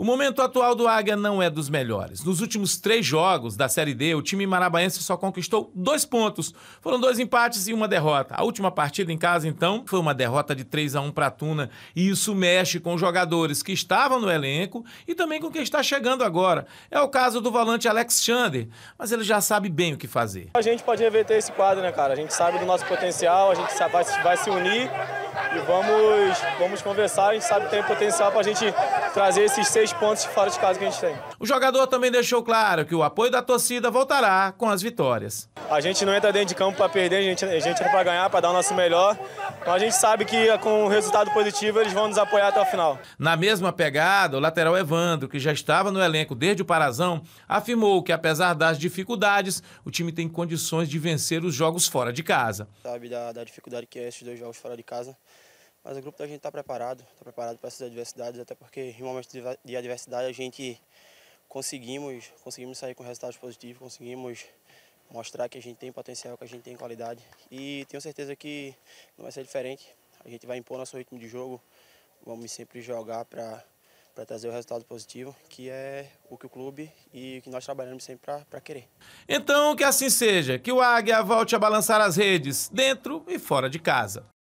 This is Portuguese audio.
O momento atual do Águia não é dos melhores. Nos últimos três jogos da Série D, o time marabaense só conquistou dois pontos. Foram dois empates e uma derrota. A última partida em casa, então, foi uma derrota de 3 a 1 para a Tuna. E isso mexe com jogadores que estavam no elenco e também com quem está chegando agora. É o caso do volante Alex Chander, mas ele já sabe bem o que fazer. A gente pode reverter esse quadro, né, cara? A gente sabe do nosso potencial, a gente vai se unir e vamos, vamos conversar. A gente sabe que tem potencial para a gente trazer esses seis pontos fora de casa que a gente tem. O jogador também deixou claro que o apoio da torcida voltará com as vitórias. A gente não entra dentro de campo para perder, a gente, a gente entra para ganhar, para dar o nosso melhor. Então a gente sabe que eh, com o resultado positivo eles vão nos apoiar até o final. Na mesma pegada, o lateral Evandro, que já estava no elenco desde o Parazão, afirmou que apesar das dificuldades, o time tem condições de vencer os jogos fora de casa. Sabe da, da dificuldade que é esses dois jogos fora de casa. Mas o grupo da gente está preparado, está preparado para essas adversidades, até porque em momentos de adversidade a gente conseguimos, conseguimos sair com resultados positivos, conseguimos mostrar que a gente tem potencial, que a gente tem qualidade. E tenho certeza que não vai ser diferente. A gente vai impor nosso ritmo de jogo, vamos sempre jogar para para trazer o resultado positivo, que é o que o clube e o que nós trabalhamos sempre para querer. Então, que assim seja, que o Águia volte a balançar as redes, dentro e fora de casa.